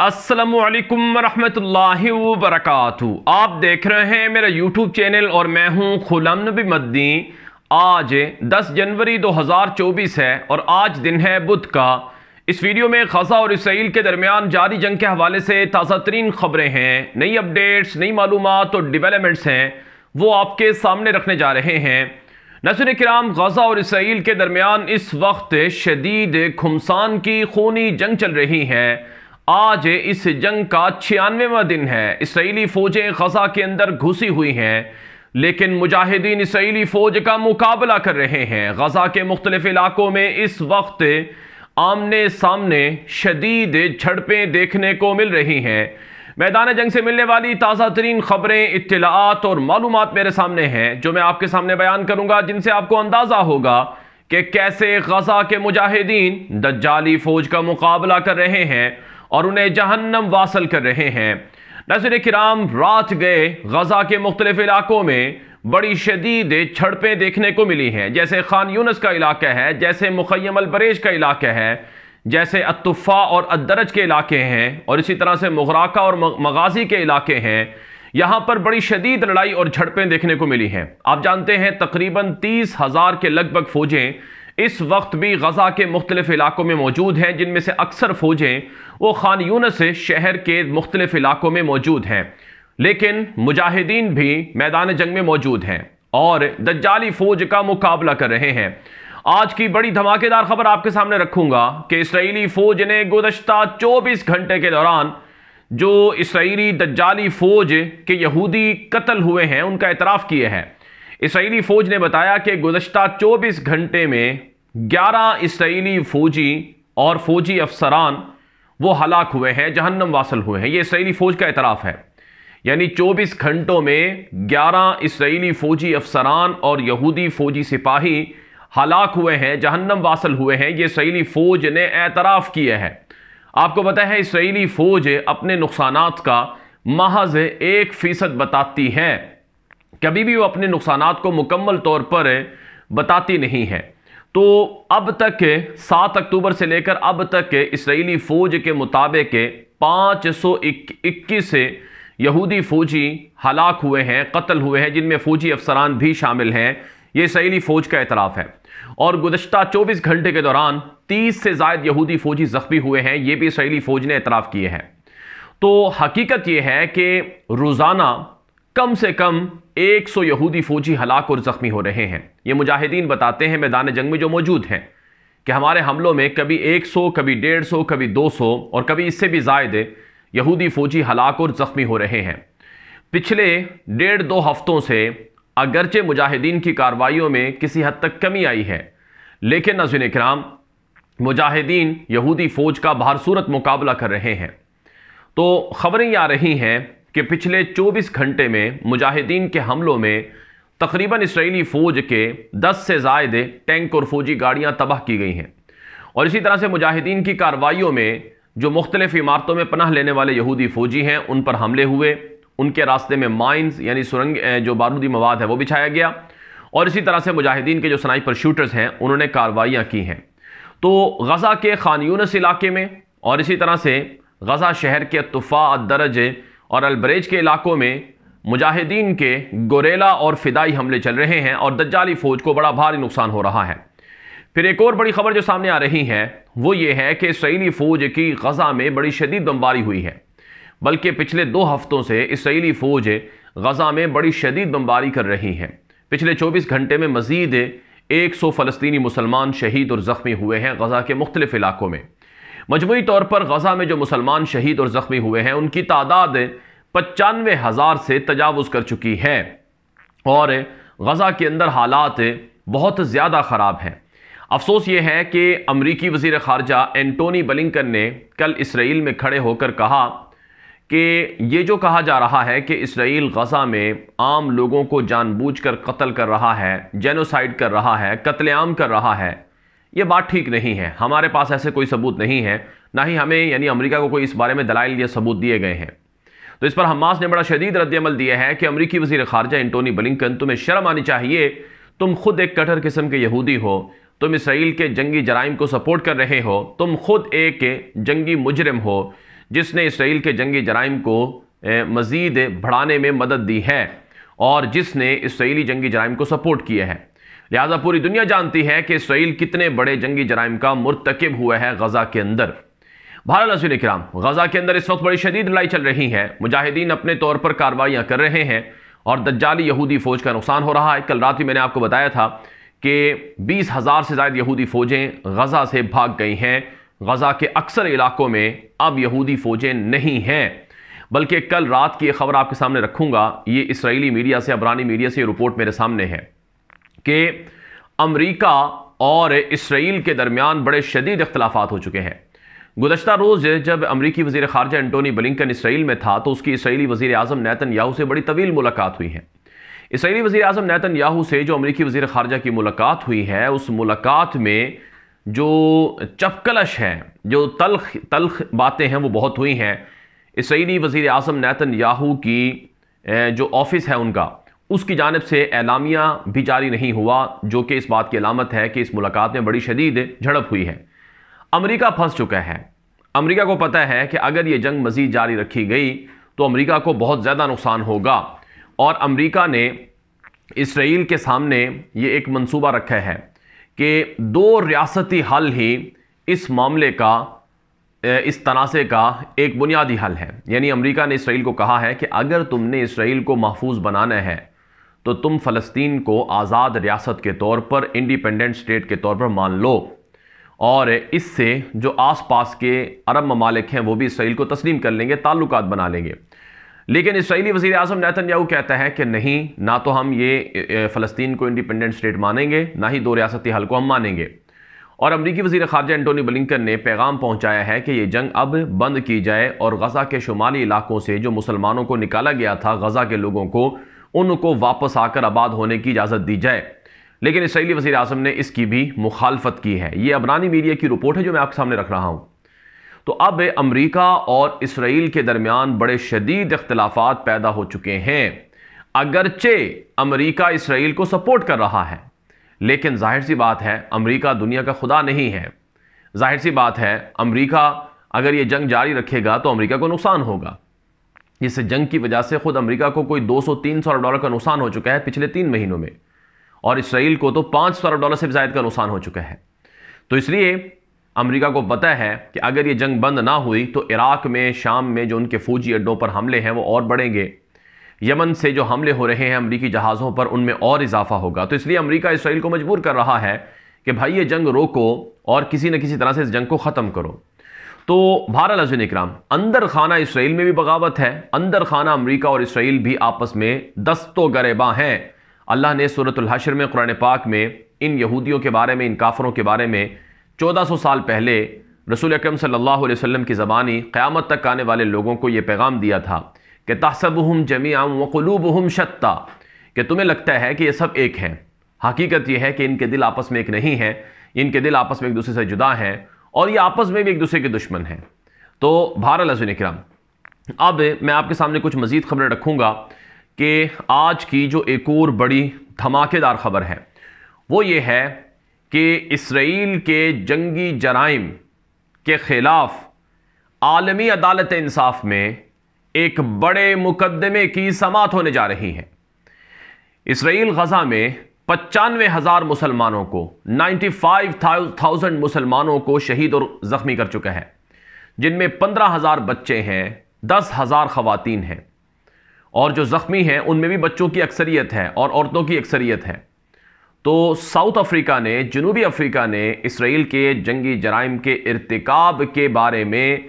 असलम वरहमतुल्लाहि वरक आप देख रहे हैं मेरा यूट्यूब चैनल और मैं हूं खुलम नबी मद्दी आज 10 जनवरी 2024 है और आज दिन है बुध का इस वीडियो में खजा और इसराइल के दरमियान जारी जंग के हवाले से ताज़ा तरीन खबरें हैं नई अपडेट्स नई मालूम और डिवेलपमेंट्स हैं वो आपके सामने रखने जा रहे हैं नसर कराम गजा और इसराइल के दरमियान इस वक्त शदीद खुमसान की खूनी जंग चल रही है आज इस जंग का छियानवेवा दिन है इसराइली फ़ौजें गजा के अंदर घुसी हुई हैं लेकिन मुजाहिदीन इसराइली फ़ौज का मुकाबला कर रहे हैं गजा के मुख्तलिफ इलाकों में इस वक्त आमने सामने शदीद झड़पें देखने को मिल रही हैं मैदान जंग से मिलने वाली ताज़ा तरीन खबरें इतलात और मालूम मेरे सामने हैं जो मैं आपके सामने बयान करूंगा जिनसे आपको अंदाज़ा होगा कि कैसे गजा के मुजाहिदीन दज्जाली फ़ौज का मुकाबला कर रहे हैं और उन्हें जहन्नम वासल कर रहे हैं नजर कराम रात गए गजा के मुख्तलिफ इलाकों में बड़ी शदीद छड़पें देखने को मिली हैं जैसे खान यूनस का इलाका है जैसे मुखयम अलबरेज का इलाका है जैसे अतुफ़ा और अदरज के इलाके हैं और इसी तरह से मुगराका और मगाजी के इलाके हैं यहाँ पर बड़ी शदीद लड़ाई और झड़पें देखने को मिली हैं आप जानते हैं तकरीबन तीस हज़ार के लगभग फौजें इस वक्त भी गजा के मुख्तलिफ इलाकों में मौजूद हैं जिनमें से अक्सर फौजें वो खान यूनस से शहर के मुख्तलिफ इलाकों में मौजूद हैं लेकिन मुजाहिदीन भी मैदान जंग में मौजूद हैं और दज्जाली फौज का मुकाबला कर रहे हैं आज की बड़ी धमाकेदार खबर आपके सामने रखूंगा कि इसराइली फौज ने गुजशत 24 घंटे के दौरान जो इसराइली दज्जाली फौज के यहूदी कत्ल हुए हैं उनका एतराफ़ किए हैं इसराइली फौज ने बताया कि गुजशत 24 घंटे में ग्यारह इसराइली फौजी और फौजी अफसरान वो हलाक हुए हैं जहन्नम वासल हुए हैं ये इसराइली फौज का एतराफ़ है यानी 24 घंटों में 11 इसराइली फौजी अफसरान और यहूदी फौजी सिपाही हलाक हुए हैं जहन्नम वासल हुए हैं ये इसराइली फौज ने एतराफ़ किया है आपको पता है इसराइली फौज अपने नुकसान का महज एक फ़ीसद बताती है कभी भी वो अपने नुकसान को मुकम्मल तौर पर बताती नहीं है तो अब तक के सात अक्टूबर से लेकर अब तक के इसराइली फ़ौज के मुताबिक पाँच सौ इक्कीस यहूदी फ़ौजी हलाक हुए हैं कत्ल हुए हैं जिनमें फ़ौजी अफसरान भी शामिल हैं ये इसराइली फ़ौज का एतराफ़ है और गुजशत चौबीस घंटे के दौरान तीस से ज्यादा यहूदी फ़ौजी ज़ख्मी हुए हैं ये भी इसराइली फ़ौज ने एतराफ़ किए हैं तो हकीकत यह है कि रोज़ाना कम से कम एक सौ यहूदी फ़ौजी हलाक और ज़ख्मी हो रहे हैं ये मुजाहिदीन बताते हैं मैदान जंग में जो मौजूद हैं कि हमारे हमलों में कभी 100 कभी 150 कभी 200 और कभी इससे भी जायद यहूदी फ़ौजी हलाक और ज़ख्मी हो रहे हैं पिछले डेढ़ दो हफ्तों से अगरचे मुजाहिदीन की कार्रवाइयों में किसी हद तक कमी आई है लेकिन नजर कराम मुजाहिदीन यहूदी फ़ौज का बाहर सूरत मुकाबला कर रहे हैं तो ख़बरें आ रही हैं कि पिछले 24 घंटे में मुजाहिदीन के हमलों में तकरीबन इसराइली फ़ौज के 10 से जायद टैंक और फौजी गाड़ियाँ तबाह की गई हैं और इसी तरह से मुजाहिदीन की कार्रवाइयों में जो मुख्तलिफ इमारतों में पनाह लेने वाले यहूदी फ़ौजी हैं उन पर हमले हुए उनके रास्ते में माइंस यानी सुरंग जो बारूदी मवाद है वो बिछाया गया और इसी तरह से मुजाहिदीन के जो स्नाइपर शूटर्स हैं उन्होंने कार्रवाइयाँ की हैं तो गज़ा के खान यूनस इलाके में और इसी तरह से गज़ा शहर के तुफ़ा दरज और अलब्रेज के इलाकों में मुजाहिदीन के गोरेला और फिदाई हमले चल रहे हैं और दज्जाली फौज को बड़ा भारी नुकसान हो रहा है फिर एक और बड़ी खबर जो सामने आ रही है वो ये है कि इसराइली फौज की गजा में बड़ी शदीद बमबारी हुई है बल्कि पिछले दो हफ्तों से इसराइली फौज गजा में बड़ी शदीद बमबारी कर रही है पिछले चौबीस घंटे में मजीद एक सौ फ़लस्तनी मुसलमान शहीद और ज़ख्मी हुए हैं गजा के मुख्तलिफ इलाकों में मजमू तौर पर गजा में जो मुसलमान शहीद और ज़ख्मी हुए हैं उनकी तादाद पचानवे हज़ार से तजावज़ कर चुकी है और गज़ा के अंदर हालात बहुत ज़्यादा ख़राब हैं अफसोस ये है कि अमरीकी वज़ी ख़ारजा एंटोनी बलिंकन ने कल इसराइल में खड़े होकर कहा कि ये जो कहा जा रहा है कि इसराइल गज़ा में आम लोगों को जानबूझकर कत्ल कर रहा है जेनोसाइड कर रहा है कत्लेआम कर रहा है ये बात ठीक नहीं है हमारे पास ऐसे कोई सबूत नहीं है ना ही हमें यानी अमेरिका को कोई इस बारे में दलाइल या सबूत दिए गए हैं तो इस पर हमास ने बड़ा शदीद रद्दमल दिया है कि अमरीकी वजीर खारजा एंटोनी बलिंकन तुम्हें शर्म आनी चाहिए तुम खुद एक कटर किस्म के यहूदी हो तुम इसराइल के जंगी जराइम को सपोर्ट कर रहे हो तुम खुद एक जंगी मुजरम हो जिसने इसराइल के जंगी जराइम को मज़ीद बढ़ाने में मदद दी है और जिसने इसराइली जंगी जराइम को सपोर्ट किया है लिहाजा पूरी दुनिया जानती है कि इसराइल कितने बड़े जंगी जराइम का मुरतकब हुआ है गज़ा के अंदर भारत रसूल कराम गजा के अंदर इस वक्त बड़ी शदीद लड़ाई चल रही है मुजाहिदीन अपने तौर पर कार्रवाइयाँ कर रहे हैं और दज्जाली यहूदी फ़ौज का नुकसान हो रहा है कल रात ही मैंने आपको बताया था कि बीस हज़ार से ज़ायद यहूदी फ़ौजें गजा से भाग गई हैं गजा के अक्सर इलाकों में अब यहूदी फ़ौजें नहीं हैं बल्कि कल रात की खबर आपके सामने रखूँगा ये इसराइली मीडिया से अबरानी मीडिया से रिपोर्ट मेरे सामने है कि अमरीका और इसराइल के दरमियान बड़े शदीद इख्तलाफात हो चुके हैं गुजशत रोज़ जब अमरीकी वजीर खारजा एंटोनी बलिंकन इसराइल में था तो उसकी इसराइली वजी अजम नैतन याहू से बड़ी तवील मुलाकात हुई है इसराइली वजी अजम नैतन याहू से जो अमरीकी वजी खारजा की मुलाकात हुई है उस मुलाकात में जो चपकलश है जो तलख तलख बातें हैं वो बहुत हुई हैं इसराइली वजीर अजम नैतन याहू की जो ऑफिस है उनका उसकी जानब से एलामिया भी जारी नहीं हुआ जो कि इस बात की अलामत है कि इस मुलाकात में बड़ी शदीद झड़प हुई है अमेरिका फंस चुका है अमेरिका को पता है कि अगर ये जंग मज़ीद जारी रखी गई तो अमेरिका को बहुत ज़्यादा नुकसान होगा और अमेरिका ने इसराइल के सामने ये एक मंसूबा रखा है कि दो रियासती हल ही इस मामले का इस तनासे का एक बुनियादी हल है यानी अमेरिका ने इसराइल को कहा है कि अगर तुमने इसराइल को महफूज बनाना है तो तुम फ़लस्तीन को आज़ाद रियासत के तौर पर इंडिपेंडेंट स्टेट के तौर पर मान लो और इससे जो आसपास के अरब ममालिक हैं वो भी इसराइल को तस्लीम कर लेंगे ताल्लुक बना लेंगे लेकिन इसराइली वजी अजम नैतन्याहू कहता है कि नहीं ना तो हम ये फ़लस्तीन को इंडिपेंडेंट स्टेट मानेंगे ना ही दो रियासती हल को हम मानेंगे और अमरीकी वजी खारजा एंटोनी बलिंकन ने पैगाम पहुँचाया है कि ये जंग अब बंद की जाए और गज़ा के शुमाली इलाकों से जो मुसलमानों को निकाला गया था गज़ा के लोगों को उनको वापस आकर आबाद होने की इजाज़त दी जाए लेकिन इसराइली वजी अजम ने इसकी भी मुखालफत की है ये अबरानी मीडिया की रिपोर्ट है जो मैं आपके सामने रख रहा हूँ तो अब अमरीका और इसराइल के दरमियान बड़े शदीद अख्तलाफा पैदा हो चुके हैं अगरचे अमरीका इसराइल को सपोर्ट कर रहा है लेकिन जाहिर सी बात है अमरीका दुनिया का खुदा नहीं है जाहिर सी बात है अमरीका अगर ये जंग जारी रखेगा तो अमरीका को नुकसान होगा जिससे जंग की वजह से खुद अमरीका को कोई दो सौ तीन सौ डॉलर का नुकसान हो चुका है पिछले तीन महीनों में और इसराइल को तो पांच सौ अरब डॉलर से भी ज़ायद का नुकसान हो चुका है तो इसलिए अमेरिका को पता है कि अगर ये जंग बंद ना हुई तो इराक में शाम में जो उनके फौजी अड्डों पर हमले हैं वो और बढ़ेंगे यमन से जो हमले हो रहे हैं अमरीकी जहाज़ों पर उनमें और इजाफा होगा तो इसलिए अमरीका इसराइल को मजबूर कर रहा है कि भाई ये जंग रोको और किसी न किसी तरह से इस जंग को ख़त्म करो तो भारत अजन इक्राम अंदर खाना इसराइल में भी बगावत है अंदर खाना अमरीका और इसराइल भी आपस में दस्तों गरेबा हैं अल्लाह ने सूरतलहशर में कुरान पाक में इन यहूदियों के बारे में इन काफ़रों के बारे में 1400 साल पहले रसूल अक्रम सल्ला वसम की ज़बानी क़्यामत तक आने वाले लोगों को ये पैगाम दिया था कि तहसबहम जमीआम हम शत्ता कि तुम्हें लगता है कि ये सब एक हैं हकीकत यह है कि इनके दिल आपस में एक नहीं है इनके दिल आपस में एक दूसरे से जुदा हैं और ये आपस में भी एक दूसरे के दुश्मन हैं तो भारत लजुन कराम अब मैं आपके सामने कुछ मज़ीद खबरें रखूँगा कि आज की जो एक और बड़ी धमाकेदार ख़बर है वो ये है कि इसराइल के जंगी जराइम के ख़िलाफ़ आलमी अदालत इंसाफ में एक बड़े मुकदमे की समात होने जा रही है इसराइल गज़ा में पचानवे हज़ार मुसलमानों को 95,000 मुसलमानों को शहीद और ज़ख्मी कर चुका है जिनमें पंद्रह हज़ार बच्चे हैं दस हज़ार खुतिन हैं और जो ज़ख्मी हैं उनमें भी बच्चों की अक्सरियत है और औरतों की अक्सरियत है तो साउथ अफ्रीका ने जनूबी अफ्रीका ने इसराइल के जंगी जराइम के इरतकब के बारे में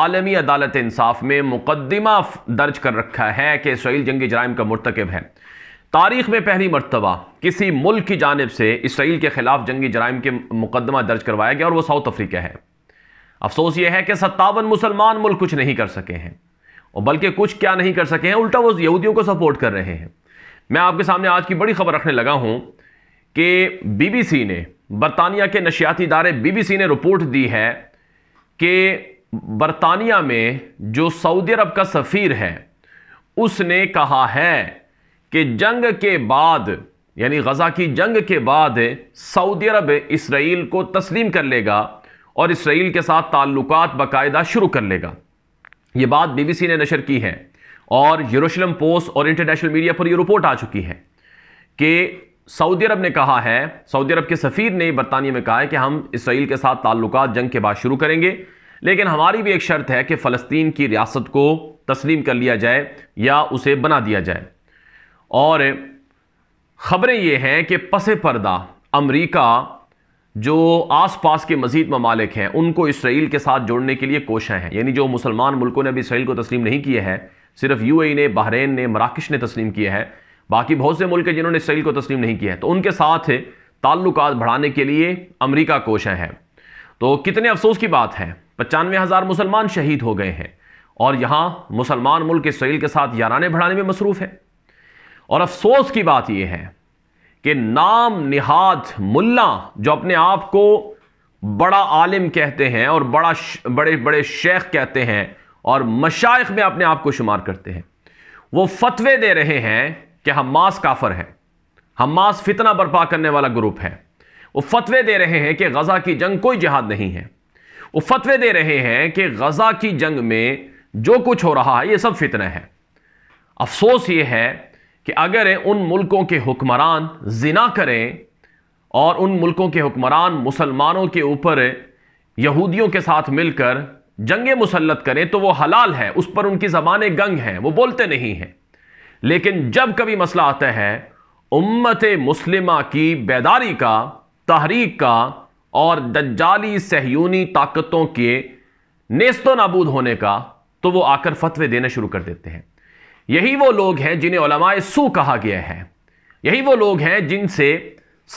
आलमी अदालत इंसाफ में मुकदमा दर्ज कर रखा है कि इसराइल जंगी जराइम का मरतकब है तारीख में पहली मरतबा किसी मुल्क की जानब से इसराइल के खिलाफ जंगी जराइम के मुकदमा दर्ज करवाया गया और वह साउथ अफ्रीका है अफसोस यह है कि सत्तावन मुसलमान मुल्क कुछ नहीं कर सके हैं और बल्कि कुछ क्या नहीं कर सके हैं उल्टा वो यहूदियों को सपोर्ट कर रहे हैं मैं आपके सामने आज की बड़ी खबर रखने लगा हूं कि बीबीसी ने बरतानिया के नशियाती इदारे बीबीसी ने रिपोर्ट दी है कि बरतानिया में जो सऊदी अरब का सफ़ीर है उसने कहा है कि जंग के बाद यानी गज़ा की जंग के बाद सऊदी अरब इसराइल को तस्लीम कर लेगा और इसराइल के साथ ताल्लुकात बाकायदा शुरू कर लेगा यह बात बीबीसी ने नशर की है और यूरोशलम पोस्ट और इंटरनेशनल मीडिया पर यह रिपोर्ट आ चुकी है कि सऊदी अरब ने कहा है सऊदी अरब के सफ़ीर ने बरतानिया में कहा है कि हम इसराइल के साथ ताल्लुक जंग के बाद शुरू करेंगे लेकिन हमारी भी एक शर्त है कि फ़लस्तीन की रियासत को तस्लीम कर लिया जाए या उसे बना दिया जाए और ख़बरें यह हैं कि पसे पर्दा अमरीका जो आसपास के मजीद ममालिक हैं उनको इसराइल के साथ जोड़ने के लिए कोशें हैं यानी जो मुसलमान मुल्कों ने अभी इसराइल को तस्लीम नहीं किया है सिर्फ यू ने बहरीन ने मराकश ने तस्लीम किया है बाकी बहुत से मुल्क हैं जिन्होंने इसराइल को तस्लीम नहीं किया है तो उनके साथ ताल्लुक बढ़ाने के लिए अमरीका कोशें हैं तो कितने अफसोस की बात है पचानवे हज़ार मुसलमान शहीद हो गए हैं और यहाँ मुसलमान मुल्क इसराइल के साथ याराने बढ़ाने में मसरूफ़ है और अफसोस की बात यह है कि नाम निहाद मुल्ला जो अपने आप को बड़ा आलिम कहते हैं और बड़ा बड़े बड़े शेख कहते हैं और मशाइ में अपने आप को शुमार करते हैं वो फतवे दे रहे हैं कि हमास काफर है हमास फितना बर्पा करने वाला ग्रुप है वो फतवे दे रहे हैं कि गज़ा की जंग कोई जिहाद नहीं है वो फतवे दे रहे हैं कि गज़ा की जंग में जो कुछ हो रहा है ये सब फितना है अफसोस ये है कि अगर उन मुल्कों के हुक्मरान जिना करें और उन मुल्कों के हुक्मरान मुसलमानों के ऊपर यहूदियों के साथ मिलकर जंग मुसलत करें तो वो हलाल है उस पर उनकी जबानें गंग हैं वो बोलते नहीं हैं लेकिन जब कभी मसला आता है उम्मत मुस्लिमा की बेदारी का तहरीक का और दज्जाली सहयूनी ताकतों के नेस्तो नाबूद होने का तो वो आकर फतवे देने शुरू कर देते हैं यही वो लोग हैं जिन्हें ओलमाए सू कहा गया है यही वो लोग हैं जिनसे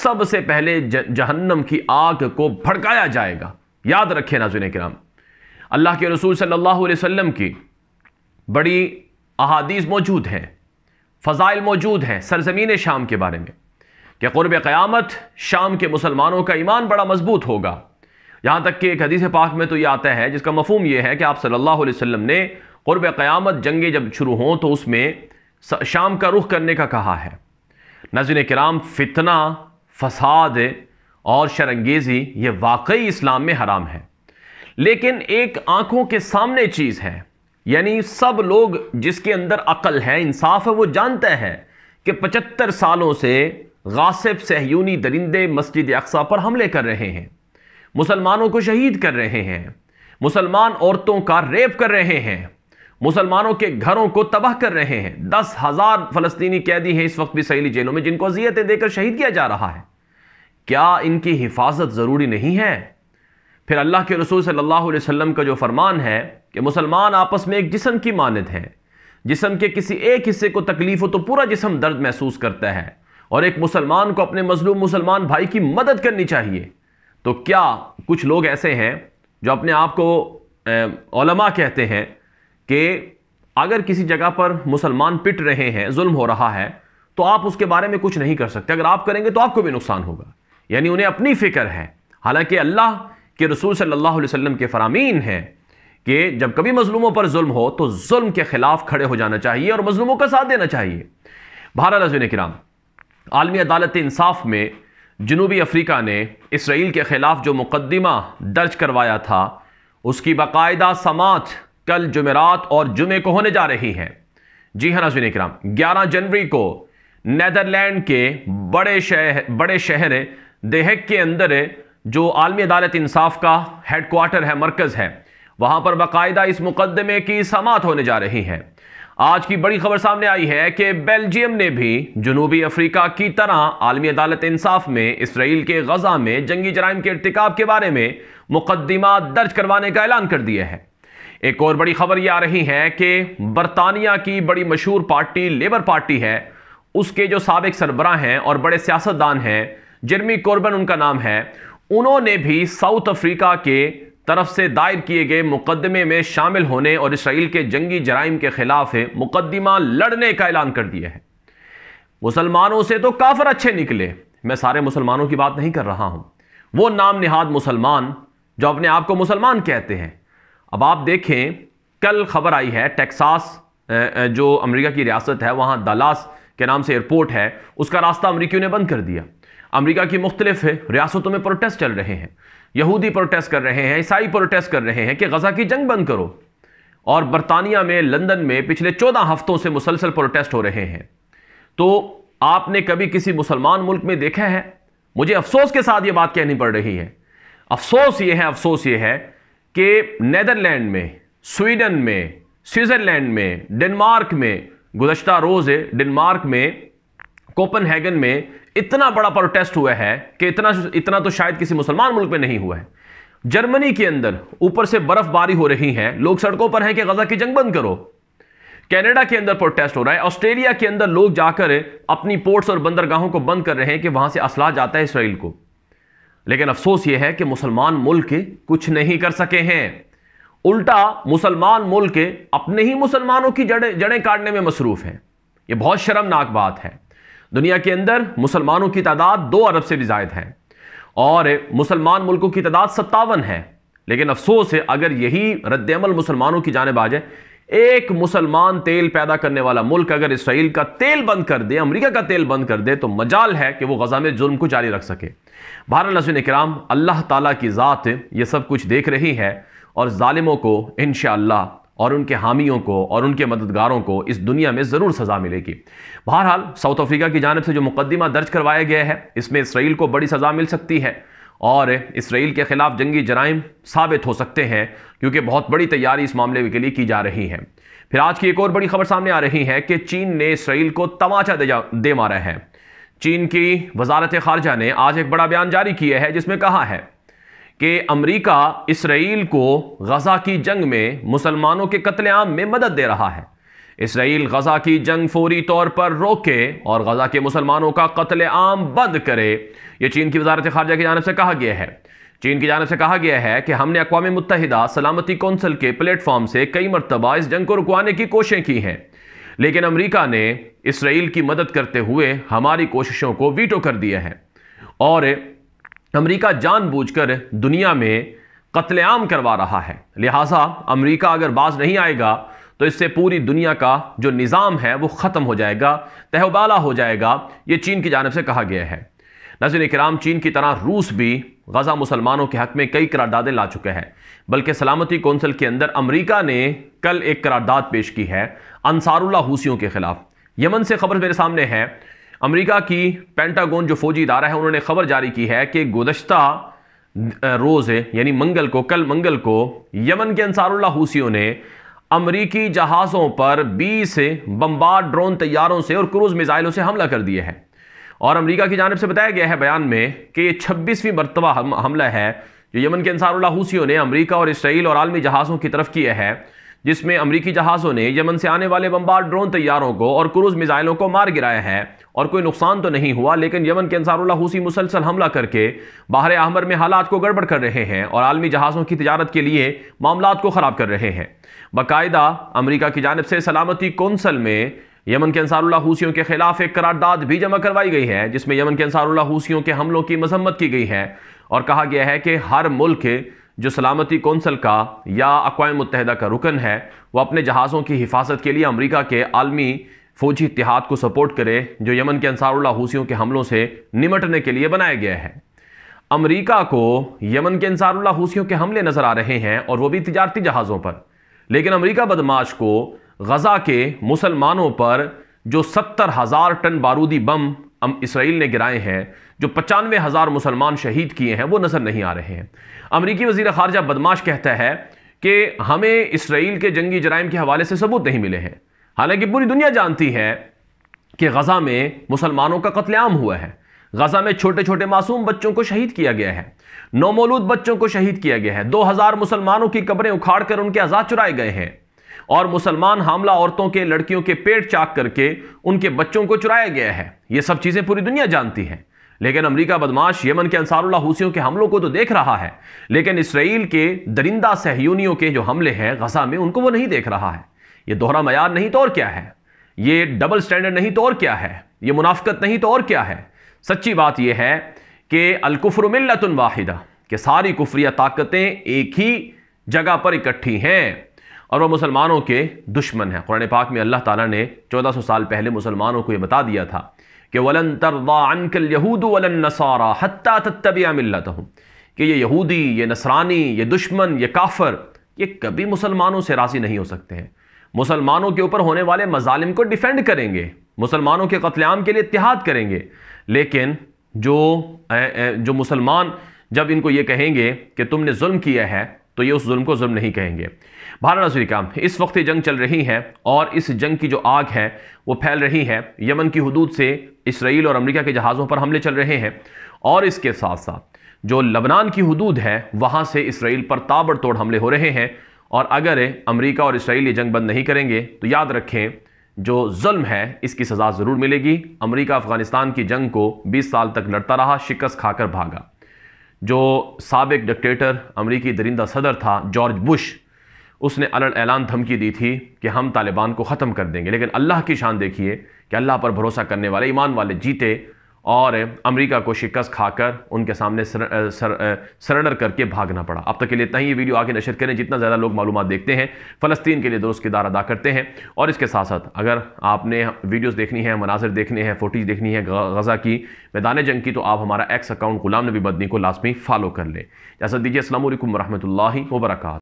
सबसे पहले जहन्नम की आग को भड़काया जाएगा याद रखे रखें के कराम अल्लाह के रसूल सल्लल्लाहु अलैहि वसल्लम की बड़ी अहादीस मौजूद हैं फ़ज़ाइल मौजूद हैं सरजमीन शाम के बारे में कि क़ुरब क़यामत शाम के मुसलमानों का ईमान बड़ा मजबूत होगा यहाँ तक कि एक हदीस पाक में तो ये आता है जिसका मफहम यह है कि आप सल्लल्लाहु अलैहि वसल्लम ने कुर्ब क़यामत जंगें जब शुरू हों तो उसमें शाम का रुख करने का कहा है नजर कराम फितना फसाद और शरंगेज़ी ये वाकई इस्लाम में हराम है लेकिन एक आंखों के सामने चीज़ है यानी सब लोग जिसके अंदर अकल है इंसाफ है वो जानता है कि पचहत्तर सालों से गासिब सहयूनी दरिंदे मस्जिद अक्सा पर हमले कर रहे हैं मुसलमानों को शहीद कर रहे हैं मुसलमान औरतों का रेप कर रहे हैं मुसलमानों के घरों को तबाह कर रहे हैं दस हजार फलस्तीनी कैदी हैं इस वक्त भी सहेली जेलों में जिनको अजियतें देकर शहीद किया जा रहा है क्या इनकी हिफाजत ज़रूरी नहीं है फिर अल्लाह के रसूल सल्लल्लाहु अलैहि वसल्लम का जो फरमान है कि मुसलमान आपस में एक जिसम की मानद है जिसम के किसी एक हिस्से को तकलीफ हो तो पूरा जिसम दर्द महसूस करता है और एक मुसलमान को अपने मजलूम मुसलमान भाई की मदद करनी चाहिए तो क्या कुछ लोग ऐसे हैं जो अपने आप को कहते हैं कि अगर किसी जगह पर मुसलमान पिट रहे हैं जुल्म हो रहा है तो आप उसके बारे में कुछ नहीं कर सकते अगर आप करेंगे तो आपको भी नुकसान होगा यानी उन्हें अपनी फिक्र है हालांकि अल्लाह के रसूल सल्लल्लाहु अलैहि वसल्लम के फरामीन है कि जब कभी मजलूमों पर जुल्म हो तो जुल्म के खिलाफ खड़े हो जाना चाहिए और मजलूमों का साथ देना चाहिए भारत रजन कराम आलमी अदालत इंसाफ में जनूबी अफ्रीका ने इसराइल के ख़िलाफ़ जो मुकदमा दर्ज करवाया था उसकी बाकायदा समात कल जुमेरात और जुमे को होने जा रही है जी हाँ नाजीन कराम ग्यारह जनवरी को नदरलैंड के बड़े शहर बड़े शहर देहक के अंदर जो आलमी अदालत इंसाफ का हेड क्वार्टर है मरकज़ है वहां पर बाकायदा इस मुकदमे की समात होने जा रही है आज की बड़ी खबर सामने आई है कि बेल्जियम ने भी जनूबी अफ्रीका की तरह आलमी अदालत इंसाफ में इसराइल के गजा में जंगी जराइम के इरतिकाब के बारे में मुकदमा दर्ज करवाने का ऐलान कर दिया है एक और बड़ी खबर यह आ रही है कि बरतानिया की बड़ी मशहूर पार्टी लेबर पार्टी है उसके जो सबक सरबरा हैं और बड़े सियासतदान हैं जर्मी कॉर्बन उनका नाम है उन्होंने भी साउथ अफ्रीका के तरफ से दायर किए गए मुकदमे में शामिल होने और इसराइल के जंगी जराइम के खिलाफ मुकदमा लड़ने का ऐलान कर दिया है मुसलमानों से तो काफर अच्छे निकले मैं सारे मुसलमानों की बात नहीं कर रहा हूं वो नाम निहाद मुसलमान जो अपने आप को मुसलमान कहते हैं अब आप देखें कल खबर आई है टेक्सास जो अमेरिका की रियासत है वहां दलास के नाम से एयरपोर्ट है उसका रास्ता अमरीकियों ने बंद कर दिया अमेरिका की मुख्तलिफ रियासतों में प्रोटेस्ट चल रहे हैं यहूदी प्रोटेस्ट कर रहे हैं ईसाई प्रोटेस्ट कर रहे हैं कि गजा की जंग बंद करो और बरतानिया में लंदन में पिछले चौदह हफ्तों से मुसलसल प्रोटेस्ट हो रहे हैं तो आपने कभी किसी मुसलमान मुल्क में देखा है मुझे अफसोस के साथ ये बात कहनी पड़ रही है अफसोस ये है अफसोस ये है कि नैदरलैंड में स्वीडन में स्विट्ज़रलैंड में डेनमार्क में गुजशत रोज़ डेनमार्क में कोपनहेगन में इतना बड़ा प्रोटेस्ट हुआ है कि इतना इतना तो शायद किसी मुसलमान मुल्क में नहीं हुआ है जर्मनी के अंदर ऊपर से बर्फबारी हो रही है लोग सड़कों पर हैं कि गजा की जंग बंद करो कनाडा के अंदर प्रोटेस्ट हो रहा है ऑस्ट्रेलिया के अंदर लोग जाकर अपनी पोर्ट्स और बंदरगाहों को बंद कर रहे हैं कि वहां से असलाह जाता है इसराइल को लेकिन अफसोस यह है कि मुसलमान मुल्क कुछ नहीं कर सके हैं उल्टा मुसलमान मुल्क अपने ही मुसलमानों की जड़ें जड़ें काटने में मसरूफ हैं यह बहुत शर्मनाक बात है दुनिया के अंदर मुसलमानों की तादाद दो अरब से भी जायद है और मुसलमान मुल्कों की तादाद सत्तावन है लेकिन अफसोस है अगर यही रद्दमल मुसलमानों की जानब आ जाए एक मुसलमान तेल पैदा करने वाला मुल्क अगर इसराइल का तेल बंद कर दे अमेरिका का तेल बंद कर दे तो मजाल है कि वो गजा में जुल्म को जारी रख सके भारत नसुन कराम अल्लाह ताला की ज़ात ये सब कुछ देख रही है और ालिमों को इन और उनके हामियों को और उनके मददगारों को इस दुनिया में ज़रूर सज़ा मिलेगी बहरहाल साउथ अफ्रीका की जानब से जो मुकदमा दर्ज करवाया गया है इसमें इसराइल को बड़ी सज़ा मिल सकती है और इसराइल के ख़िलाफ़ जंगी जराइम साबित हो सकते हैं क्योंकि बहुत बड़ी तैयारी इस मामले के लिए की जा रही है फिर आज की एक और बड़ी खबर सामने आ रही है कि चीन ने इसराइल को तमाचा दे दे मारा है चीन की वजारत खारजा ने आज एक बड़ा बयान जारी किया है जिसमें कहा है कि अमरीका इसराइल को गजा की जंग में मुसलमानों के कत्लेआम में मदद दे रहा है इसराइल गजा की जंग फौरी तौर पर रोके और गजा के मुसलमानों का कत्ल आम बंद करे ये चीन की वजारत खारजा की जानब से कहा गया है चीन की जानब से कहा गया है कि हमने अकवा मुतहदा सलामती कौंसिल के प्लेटफॉर्म से कई मरतबा इस जंग को रुकवाने की कोशिशें की हैं लेकिन अमरीका ने इसराइल की मदद करते हुए हमारी कोशिशों को वीटो कर दिया है और अमरीका जानबूझकर दुनिया में कत्लेआम करवा रहा है लिहाजा अमरीका अगर बाज नहीं आएगा तो इससे पूरी दुनिया का जो निज़ाम है वो ख़त्म हो जाएगा तहबाला हो जाएगा ये चीन की जानब से कहा गया है नजर कराम चीन की तरह रूस भी गज़ा मुसलमानों के हक़ में कई करारदादें ला चुके हैं बल्कि सलामती कौंसिल के अंदर अमरीका ने कल एक करारदाद पेश की है अनसारुल्ला हूसियों के ख़िलाफ़ यमन से खबर मेरे सामने है अमरीका की पेंटागोन जो फौजी इदारा है उन्होंने खबर जारी की है कि गुजशत रोज़ यानी मंगल को कल मंगल को यमन के अनसारुल्ला हूसियों ने अमरीकी जहाज़ों पर 20 बम्बार ड्रोन तैयारों से और क्रूज़ मिज़ाइलों से हमला कर दिया है और अमरीका की जानब से बताया गया है बयान में कि ये छब्बीसवीं मरतबा हम, हमला है जो यमन के अनसारूसियों ने अमरीका और इसराइल और आलमी जहाज़ों की तरफ किया है जिसमें अमरीकी जहाज़ों ने यमन से आने वाले बम्बार ड्रोन तैयारों को और क्रूज़ मिज़ाइलों को मार गिराया है और कोई नुकसान तो नहीं हुआ लेकिन यमन के अंसारुल्ला हूसी मुसलसल हमला करके बाहर अहमर में हालात को गड़बड़ कर रहे हैं और आलमी जहाज़ों की तजारत के लिए मामला को ख़राब कर रहे हैं बाकायदा अमरीका की जानब से सलामती कौंसल में यमन के अंसारुल्ला हूसियों के खिलाफ एक करारदाद भी जमा करवाई गई है जिसमें यमन के अंसारुल्ला हूसियों के हमलों की मजम्मत की गई है और कहा गया है कि हर मुल्क जो सलामती कौंसल का या अकवा मुतहदा का रुकन है वह अपने जहाज़ों की हिफाजत के लिए अमरीका के आलमी फ़ौजी इतिहाद को सपोर्ट करे जो यमन के अंसारुल्ला हूसियों के हमलों से निमटने के लिए बनाया गया है अमरीका को यमन के अंसारुल्ला हूसियों के हमले नज़र आ रहे हैं और वह भी तजारती जहाज़ों पर लेकिन अमरीका बदमाश को गज़ा के मुसलमानों पर जो सत्तर हज़ार टन बारूदी बम इसराइल ने गिराए हैं जो पचानवे हज़ार मुसलमान शहीद किए हैं वो नज़र नहीं आ रहे हैं अमरीकी वजीर खारजा बदमाश कहता है कि हमें इसराइल के जंगी जराइम के हवाले से सबूत नहीं मिले हैं हालांकि पूरी दुनिया जानती है कि गज़ा में मुसलमानों का कत्लेआम हुआ है गजा में छोटे छोटे मासूम बच्चों को शहीद किया गया है नौमोलूद बच्चों को शहीद किया गया है हजार मुसलमानों की कब्रें कर उनके आज़ाद चुराए गए हैं और मुसलमान हमला औरतों के लड़कियों के पेट चाक करके उनके बच्चों को चुराया गया है ये सब चीज़ें पूरी दुनिया जानती है लेकिन अमेरिका बदमाश यमन के अंसारुल्ला हूसियों के हमलों को तो देख रहा है लेकिन इसराइल के दरिंदा सहयूनियों के जो हमले हैं गजा में उनको वो नहीं देख रहा है ये दोहरा मैार नहीं तो और क्या है ये डबल स्टैंडर्ड नहीं तो और क्या है ये मुनाफ्त नहीं तो और क्या है सच्ची बात यह है कि अलकुफर मिल्ल वाहिदा के सारी कुफरिया ताकतें एक ही जगह पर इकट्ठी हैं और वह मुसलमानों के दुश्मन है कुरान पाक में अल्लाह ताला ने 1400 साल पहले मुसलमानों को यह बता दिया था कि वलन तरदाकल यहूद वलन नसारा हत्ता तत्तबिया मिलत कि ये यहूदी ये नसरानी ये दुश्मन ये काफर ये कभी मुसलमानों से राजी नहीं हो सकते हैं मुसलमानों के ऊपर होने वाले मजालिम को डिफेंड करेंगे मुसलमानों के कत्लेआम के लिए इतिहाद करेंगे लेकिन जो जो मुसलमान जब इनको ये कहेंगे कि तुमने जुल्म किया है तो ये उस जुल्म को जुल्म नहीं कहेंगे भारत और अफ्रीका इस वक्त ये जंग चल रही है और इस जंग की जो आग है वो फैल रही है यमन की हदूद से इसराइल और अमेरिका के जहाज़ों पर हमले चल रहे हैं और इसके साथ साथ जो लबनान की हदूद है वहाँ से इसराइल पर ताबड़तोड़ हमले हो रहे हैं और अगर अमरीका और इसराइल ये जंग बंद नहीं करेंगे तो याद रखें जो जुल्म है इसकी सज़ा ज़रूर मिलेगी अमेरिका अफ़गानिस्तान की जंग को 20 साल तक लड़ता रहा शिकस्त खाकर भागा जो सबक डिक्टेटर अमरीकी दरिंदा सदर था जॉर्ज बुश उसने अलल ऐलान धमकी दी थी कि हम तालिबान को ख़त्म कर देंगे लेकिन अल्लाह की शान देखिए कि अल्लाह पर भरोसा करने वाले ईमान वाले जीते और अमेरिका को शिकस्त खाकर उनके सामने सरेंडर करके भागना पड़ा अब तक के लिए इतना ही ये वीडियो आगे नशर करें जितना ज़्यादा लोग मालूम देखते हैं फ़लस्तीन के लिए दुरुस्त किरदार अदा करते हैं और इसके साथ साथ अगर आपने वीडियोस देखनी है मनाजिर देखने हैं फोटीज देखनी है गज़ा की मैदान जंग की तो आप हमारा एक्स अकाउंट गुलाम नबी बदनी को लाजमी फॉलो कर लें जैसा दीजिए असल वरहमल वर्का